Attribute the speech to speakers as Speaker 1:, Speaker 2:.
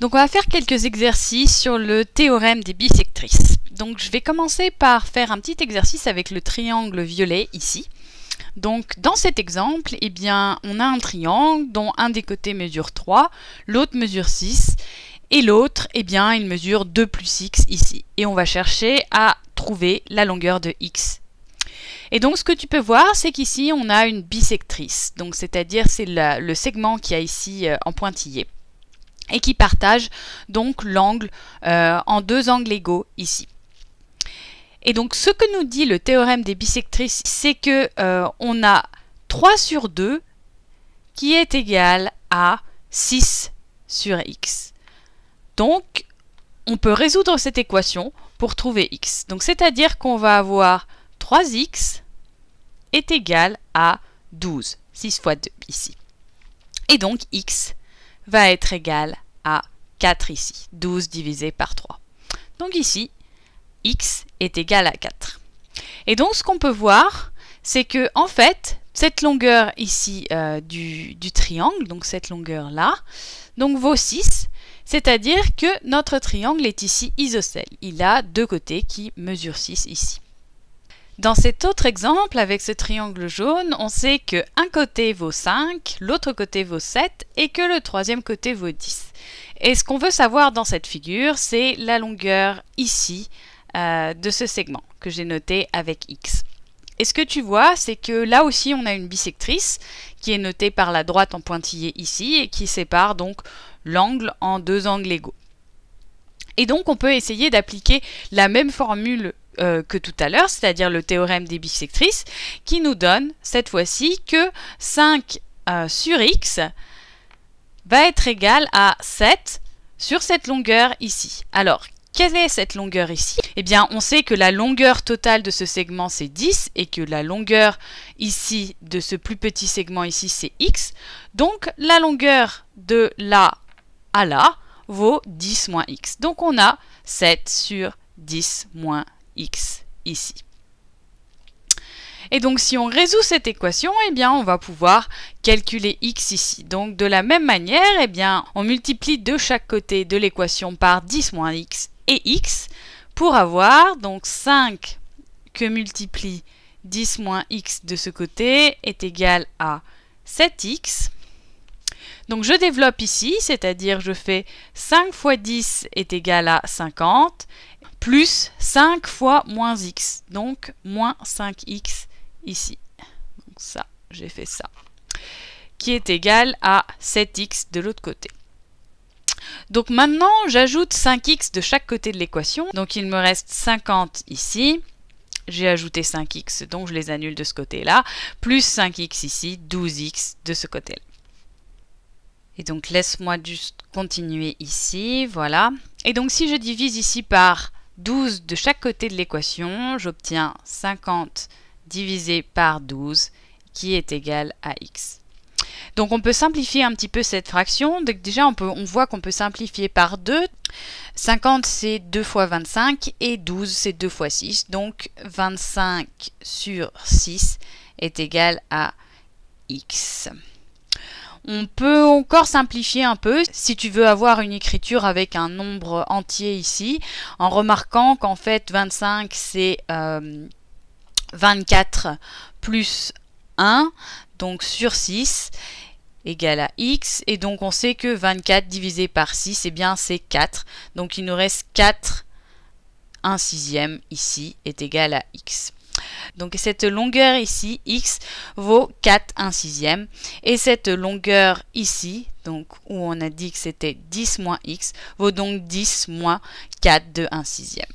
Speaker 1: Donc on va faire quelques exercices sur le théorème des bisectrices. Donc je vais commencer par faire un petit exercice avec le triangle violet ici. Donc dans cet exemple, eh bien, on a un triangle dont un des côtés mesure 3, l'autre mesure 6 et l'autre, eh bien, il mesure 2 plus x ici. Et on va chercher à trouver la longueur de x. Et donc ce que tu peux voir, c'est qu'ici on a une bisectrice, donc c'est-à-dire c'est le segment qui a ici euh, en pointillé et qui partagent donc l'angle euh, en deux angles égaux ici. Et donc ce que nous dit le théorème des bisectrices, c'est que euh, on a 3 sur 2 qui est égal à 6 sur x. Donc on peut résoudre cette équation pour trouver x. Donc c'est-à-dire qu'on va avoir 3x est égal à 12, 6 fois 2 ici. Et donc x va être égal à 4 ici, 12 divisé par 3. Donc ici, x est égal à 4. Et donc ce qu'on peut voir, c'est que en fait, cette longueur ici euh, du, triangle, donc cette longueur-là, donc vaut 6, c'est-à-dire que notre triangle est ici isocèle. Il a deux côtés qui mesurent 6 ici. Dans cet autre exemple, avec ce triangle jaune, on sait que un côté vaut 5, l'autre côté vaut 7 et que le troisième côté vaut 10. Et ce qu'on veut savoir dans cette figure, c'est la longueur ici euh, de ce segment que j'ai noté avec X. Et ce que tu vois, c'est que là aussi, on a une bisectrice qui est notée par la droite en pointillé ici et qui sépare donc l'angle en deux angles égaux. Et donc, on peut essayer d'appliquer la même formule euh, que tout à l'heure, c'est-à-dire le théorème des bisectrices, qui nous donne cette fois-ci que 5 euh, sur x va être égal à 7 sur cette longueur ici. Alors, quelle est cette longueur ici Eh bien, on sait que la longueur totale de ce segment, c'est 10, et que la longueur ici, de ce plus petit segment ici, c'est x. Donc, la longueur de là à là vaut 10 moins x. Donc, on a 7 sur 10 moins x ici. Et donc si on résout cette équation, eh bien on va pouvoir calculer x ici. Donc de la même manière, eh bien on multiplie de chaque côté de l'équation par 10 moins x et x pour avoir donc 5 que multiplie 10 moins x de ce côté est égal à 7x. Donc je développe ici, c'est-à-dire je fais 5 fois 10 est égal à 50 plus 5 fois moins x. Donc moins 5x ici. Donc ça, j'ai fait ça. Qui est égal à 7x de l'autre côté. Donc maintenant, j'ajoute 5x de chaque côté de l'équation. Donc il me reste 50 ici. J'ai ajouté 5x, donc je les annule de ce côté-là. Plus 5x ici, 12x de ce côté-là. Et donc laisse-moi juste continuer ici, voilà. Et donc si je divise ici par 12 de chaque côté de l'équation, j'obtiens 50 divisé par 12 qui est égal à x. Donc on peut simplifier un petit peu cette fraction. Déjà on, voit qu'on peut simplifier par 2. 50 c'est 2 fois 25 et 12 c'est 2 fois 6. Donc 25 sur 6 est égal à x. On peut encore simplifier un peu si tu veux avoir une écriture avec un nombre entier ici, en remarquant qu'en fait 25 c'est 24 euh, plus 1, donc sur 6 égal à x, et donc on sait que 24 divisé par 6, c'est eh bien c'est 4, donc il nous reste 4 1 sixième ici est égal à x. Donc cette longueur ici, x, vaut 4 1 sixième. Et cette longueur ici, donc où on a dit que c'était 10 moins x, vaut donc 10 moins 4 de 1 sixième.